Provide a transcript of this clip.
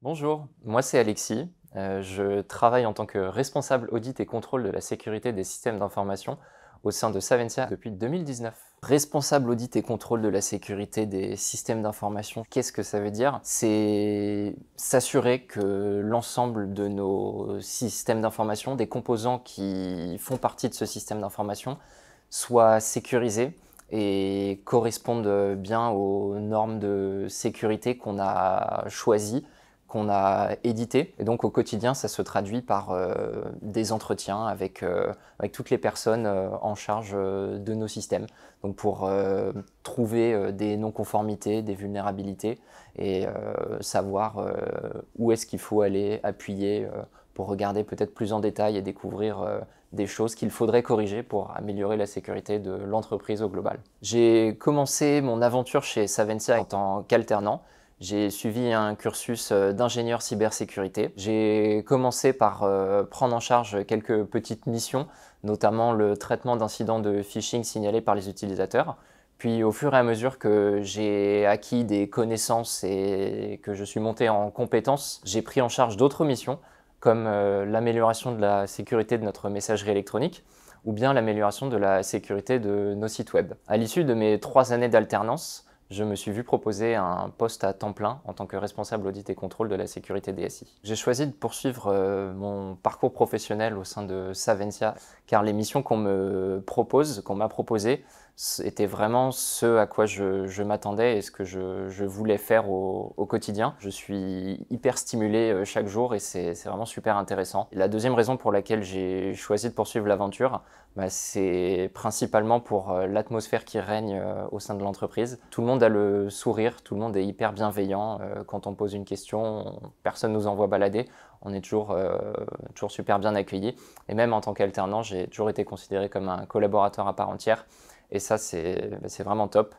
Bonjour, moi c'est Alexis. Euh, je travaille en tant que responsable audit et contrôle de la sécurité des systèmes d'information au sein de Saventia depuis 2019. Responsable audit et contrôle de la sécurité des systèmes d'information, qu'est-ce que ça veut dire C'est s'assurer que l'ensemble de nos systèmes d'information, des composants qui font partie de ce système d'information, soient sécurisés et correspondent bien aux normes de sécurité qu'on a choisies qu'on a édité. Et donc au quotidien, ça se traduit par euh, des entretiens euh, avec, toutes les personnes euh, en charge de nos systèmes, donc pour trouver des non-conformités, des vulnérabilités et savoir où est-ce qu'il faut aller appuyer pour regarder peut-être plus en détail et découvrir des choses qu'il faudrait corriger pour améliorer la sécurité de l'entreprise au global. J'ai commencé mon aventure chez Saventia en tant qu'alternant j'ai suivi un cursus euh, d'ingénieur cybersécurité. J'ai commencé par euh, prendre en charge quelques petites missions, notamment le traitement d'incidents de phishing signalés par les utilisateurs. Puis au fur et à mesure que j'ai acquis des connaissances et que je suis monté en compétences, j'ai pris en charge d'autres missions, comme euh, l'amélioration de la sécurité de notre messagerie électronique ou bien l'amélioration de la sécurité de nos sites web. À l'issue de mes trois années d'alternance, je me suis vu proposer un poste à temps plein en tant que responsable audit et contrôle de la sécurité DSI. J'ai choisi de poursuivre euh, mon parcours professionnel au sein de Saventia, car les missions qu'on me propose, qu'on m'a proposées, étaient vraiment ce à quoi je, m'attendais et ce que je, voulais faire au, quotidien. Je suis hyper stimulé euh, chaque jour et c'est vraiment super intéressant. La deuxième raison pour laquelle j'ai choisi de poursuivre l'aventure, bah, c'est principalement pour euh, l'atmosphère qui règne au sein de l'entreprise. Tout le monde à le sourire, tout le monde est hyper bienveillant. Euh, quand on pose une question, personne nous envoie balader. On est toujours, euh, toujours super bien accueilli. Et même en tant qu'alternant, j'ai toujours été considéré comme un collaborateur à part entière. Et ça, c'est vraiment top.